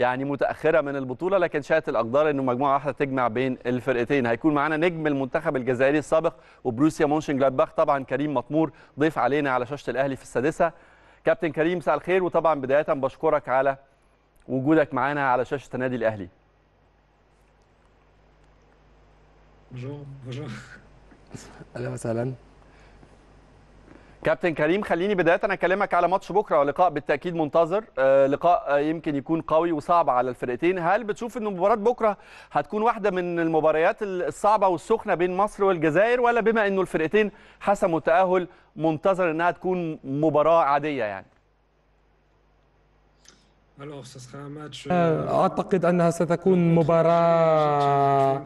يعني متاخره من البطوله لكن شاءت الاقدار انه مجموعه واحده تجمع بين الفرقتين هيكون معانا نجم المنتخب الجزائري السابق وبروسيا مونشن مونشنجلادباخ طبعا كريم مطمور ضيف علينا على شاشه الاهلي في السادسه كابتن كريم مساء الخير وطبعا بدايه بشكرك على وجودك معانا على شاشه النادي الاهلي بجو بجو اهلا وسهلا كابتن كريم خليني بدايه انا اكلمك على ماتش بكره لقاء بالتاكيد منتظر آه، لقاء آه، يمكن يكون قوي وصعب على الفرقتين هل بتشوف ان مباراه بكره هتكون واحده من المباريات الصعبه والسخنه بين مصر والجزائر ولا بما انه الفرقتين حسموا التاهل منتظر انها تكون مباراه عاديه يعني Euh, euh, أعتقد أنها ستكون مباراة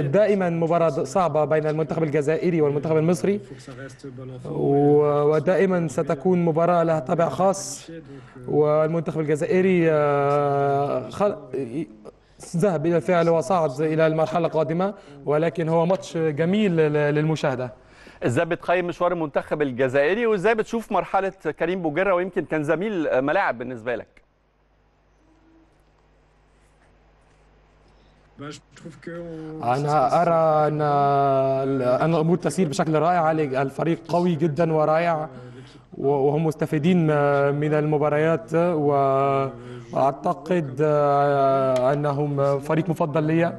دائما مباراة صعبة بين المنتخب الجزائري والمنتخب euh, المصري ودائما ستكون مباراة لها طابع خاص والمنتخب الجزائري آه، ذهب إلى الفعل وصعد إلى المرحلة القادمة ولكن هو ماتش جميل للمشاهدة ازاي بتقيم مشوار المنتخب الجزائري وازاي بتشوف مرحله كريم بوجره ويمكن كان زميل آه، ملاعب بالنسبه لك أنا أرى أن أن الأمور تسير بشكل رائع الفريق قوي جدا ورائع وهم مستفيدين من المباريات وأعتقد euh, آه، أنهم فريق مفضل لي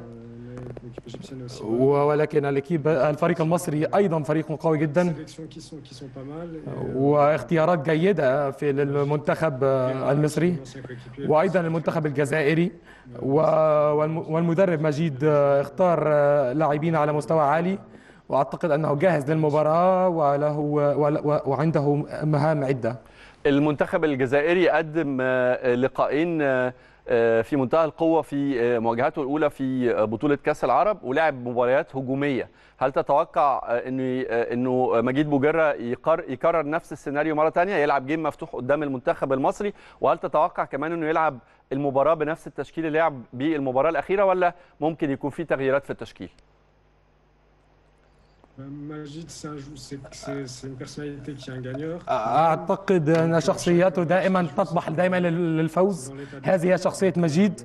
ولكن الاكيب الفريق المصري ايضا فريق قوي جدا واختيارات euh, جيده في للمنتخب المصري وايضا المنتخب الجزائري والمدرب مجيد آه، اختار آه، لاعبين على مستوى عالي واعتقد انه جاهز للمباراه وله وعنده مهام عده المنتخب الجزائري قدم آه، لقاءين آه، في منتهى القوه في آه، مواجهته الاولى في آه، بطوله كاس العرب ولعب مباريات هجوميه هل تتوقع انه انه مجيد بوجره يكرر نفس السيناريو مره ثانيه يلعب جيم مفتوح قدام المنتخب المصري وهل تتوقع كمان انه يلعب المباراه بنفس التشكيل اللي لعب بالمباراه المباراه الاخيره ولا ممكن يكون في تغييرات في التشكيل ماجد سي ان بيرسوناليتي كي ان غانيور اعتقد ان شخصيته دائما تطمح دائما للفوز هذه هي شخصيه مجيد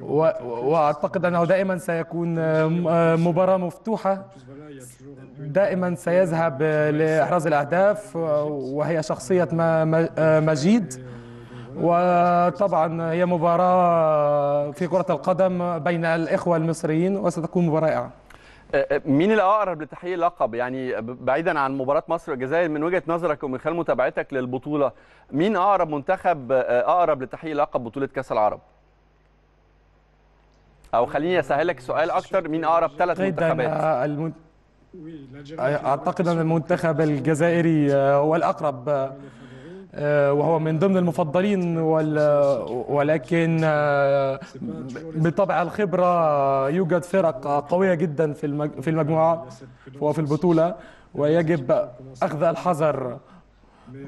واعتقد انه دائما سيكون آه، آه، مباراه مفتوحه دائما سيذهب لاحراز الاهداف وهي شخصيه آه، مجيد وطبعا هي مباراه في كره القدم بين الاخوه المصريين وستكون مباراه رائعه مين الاقرب لتحقيق اللقب يعني بعيدا عن مباراه مصر والجزائر من وجهه نظرك ومن خلال متابعتك للبطوله مين اقرب منتخب آه، اقرب لتحقيق لقب بطوله كاس العرب او خليني اسهل لك سؤال اكتر مين اقرب ثلاث منتخبات آه، اعتقد ان المنتخب الجزائري آه، هو الاقرب آه، وهو من ضمن المفضلين ولكن آه، بطبع الخبرة يوجد فرق قوية جدا في المجموعة وفي البطولة ويجب أخذ الحذر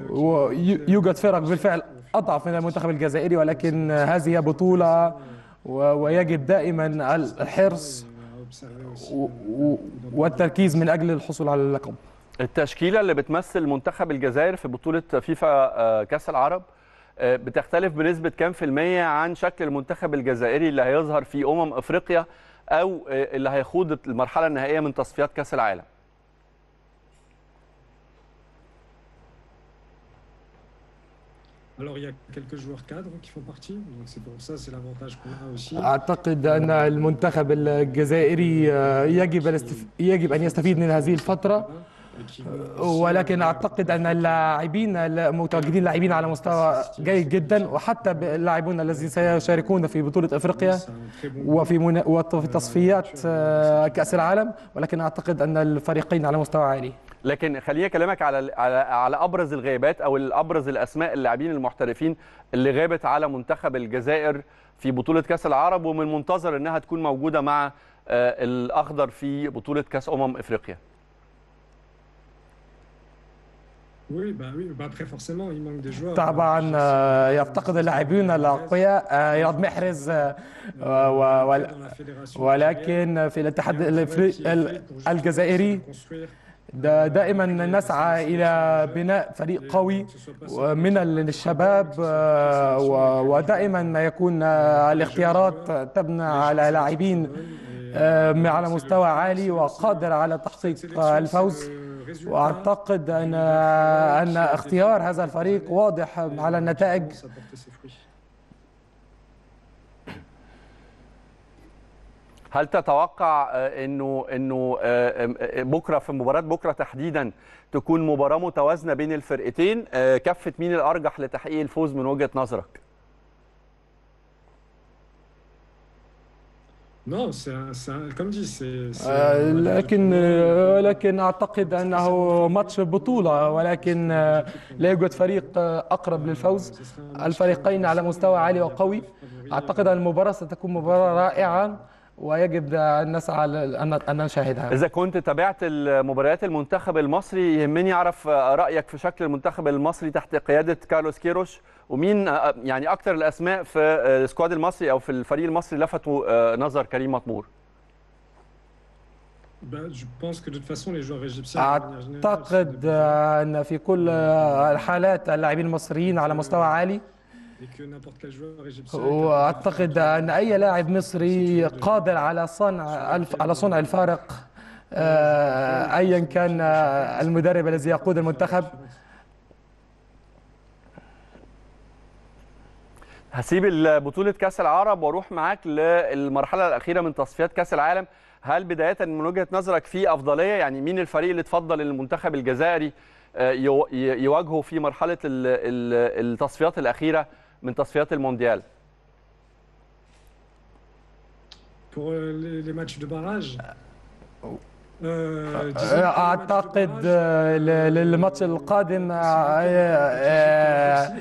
ويوجد فرق بالفعل أضعف من المنتخب الجزائري ولكن هذه بطولة ويجب دائما الحرص والتركيز من أجل الحصول على اللقب التشكيله اللي بتمثل منتخب الجزائر في بطوله فيفا آه، كاس العرب آه، بتختلف بنسبه كام في الميه عن شكل المنتخب الجزائري اللي هيظهر في امم افريقيا او آه، اللي هيخوض المرحله النهائيه من تصفيات كاس العالم اعتقد ان المنتخب الجزائري يجب يجب ان يستفيد من هذه الفتره ولكن اعتقد ان اللاعبين المتواجدين لاعبين على مستوى جيد جدا وحتى اللاعبون الذين سيشاركون في بطوله افريقيا وفي وفي تصفيات آه، كاس العالم ولكن اعتقد ان الفريقين على مستوى عالي لكن خليني اكلمك على على ابرز الغيابات او ابرز الاسماء اللاعبين المحترفين اللي غابت على منتخب الجزائر في بطوله كاس العرب ومن المنتظر انها تكون موجوده مع آه، الاخضر في بطوله كاس امم افريقيا طبعا آه، يفتقد اللاعبون الاقوياء آه، رياض محرز آه، euh, ولكن في الاتحاد الافريقي الجزائري euh, دائما نسعى الى بناء فريق قوي من الشباب ودائما يكون الاختيارات تبنى على لاعبين على مستوى عالي وقادر على تحقيق الفوز euh, واعتقد ان ان اختيار هذا الفريق واضح على النتائج هل تتوقع آه، انه انه آه، آه، بكره في مباراه بكره تحديدا تكون مباراه متوازنه بين الفرقتين كفه مين الارجح لتحقيق الفوز من وجهه نظرك نو كم دي لكن لكن اعتقد انه ماتش بطوله ولكن آه، لا يوجد فريق آه، اقرب euh, للفوز الفريقين على مستوى عالي وقوي اعتقد ان المباراه ستكون مباراه رائعه ويجب ان نسعى ان ان نشاهدها اذا كنت تابعت مباريات المنتخب المصري يهمني اعرف رايك في شكل المنتخب المصري تحت قياده كارلوس كيروش ومين يعني اكثر الاسماء في السكواد المصري او في الفريق المصري لفتوا نظر كريم مطمور اعتقد ان في كل الحالات اللاعبين المصريين على مستوى عالي واعتقد ان اي لاعب مصري قادر على صنع على صنع الفارق آه، ايا كان المدرب الذي يقود المنتخب هسيب بطولة كأس العرب وأروح معاك للمرحلة الأخيرة من تصفيات كأس العالم هل بداية من وجهة نظرك في أفضلية يعني مين الفريق اللي تفضل المنتخب الجزائري آه، يواجهه في مرحلة التصفيات الأخيرة من تصفيات المونديال euh, euh, euh, اعتقد للماتش القادم آه، آه،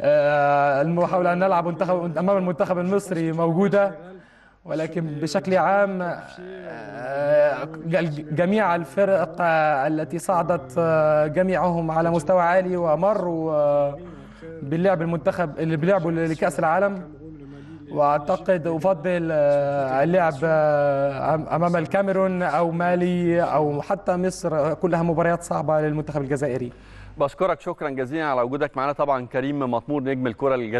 آه، المحاوله ان نلعب امام المنتخب المصري موجوده ولكن بشكل عام جميع الفرق التي صعدت جميعهم على مستوى عالي ومروا باللعب المنتخب اللي بيلعبوا لكاس العالم واعتقد افضل آه، اللعب آه، امام الكاميرون او مالي او حتى مصر كلها مباريات صعبه للمنتخب الجزائري بشكرك شكرا جزيلا على وجودك معنا طبعا كريم مطمور نجم الكره الجزائريه